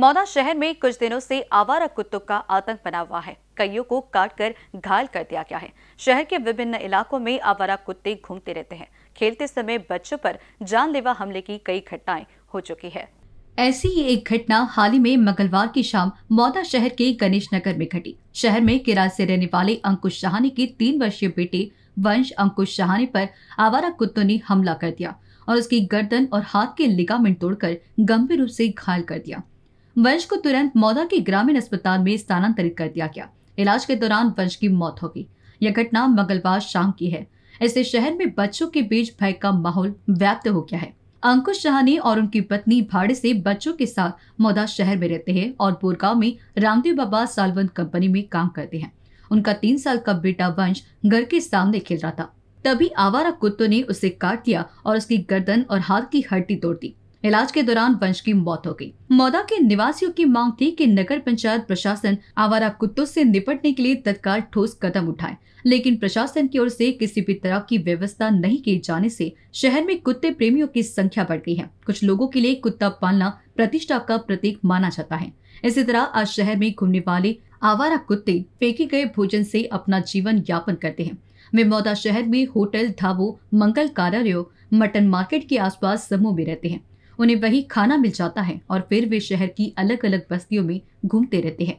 मौदा शहर में कुछ दिनों से आवारा कुत्तों का आतंक बना हुआ है कईयों को काट कर घायल कर दिया गया है शहर के विभिन्न इलाकों में आवारा कुत्ते घूमते रहते हैं खेलते समय बच्चों पर जानलेवा हमले की कई घटनाएं हो चुकी है ऐसी ही एक घटना हाल ही में मंगलवार की शाम मौदा शहर के गणेश नगर में घटी शहर में किराए से रहने वाले अंकुश शाहानी के तीन वर्षीय बेटे वंश अंकुश सहानी पर आवारा कुत्तों ने हमला कर दिया और उसकी गर्दन और हाथ के लिगामेंट तोड़कर गंभीर रूप से घायल कर दिया वंश को तुरंत मौदा के ग्रामीण अस्पताल में स्थानांतरित कर दिया गया इलाज के दौरान वंश की मौत हो गई यह घटना मंगलवार शाम की है इससे शहर में बच्चों के बीच भय का माहौल व्याप्त हो गया है अंकुश शाहनी और उनकी पत्नी भाड़े से बच्चों के साथ मौदा शहर में रहते हैं और बोरगांव में रामदेव बाबा सालवंत कंपनी में काम करते हैं उनका तीन साल का बेटा वंश घर के सामने खेल रहा था तभी आवारा कुत्तों ने उसे काट दिया और उसकी गर्दन और हाथ की हड्डी तोड़ दी इलाज के दौरान वंश की मौत हो गई। मौदा के निवासियों की मांग थी कि नगर पंचायत प्रशासन आवारा कुत्तों से निपटने के लिए तत्काल ठोस कदम उठाए लेकिन प्रशासन की ओर से किसी भी तरह की व्यवस्था नहीं किए जाने से शहर में कुत्ते प्रेमियों की संख्या बढ़ गई है कुछ लोगों के लिए कुत्ता पालना प्रतिष्ठा का प्रतीक माना जाता है इसी तरह आज शहर में घूमने वाले आवारा कुत्ते फेंके गए भोजन से अपना जीवन यापन करते हैं वे मौदा शहर में होटल ढाबों मंगल कार्यालयों मटन मार्केट के आसपास समूह में रहते हैं उन्हें वही खाना मिल जाता है और फिर वे शहर की अलग अलग बस्तियों में घूमते रहते हैं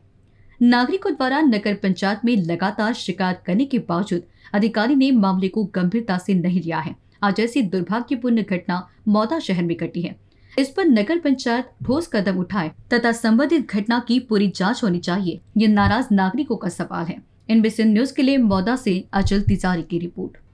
नागरिकों द्वारा नगर पंचायत में लगातार शिकायत करने के बावजूद अधिकारी ने मामले को गंभीरता से नहीं लिया है आज ऐसी दुर्भाग्यपूर्ण घटना मौदा शहर में घटी है इस पर नगर पंचायत ठोस कदम उठाए तथा संबंधित घटना की पूरी जांच होनी चाहिए ये नाराज नागरिकों का सवाल है इनबीसी न्यूज के लिए मौदा से अचल तिजारी की रिपोर्ट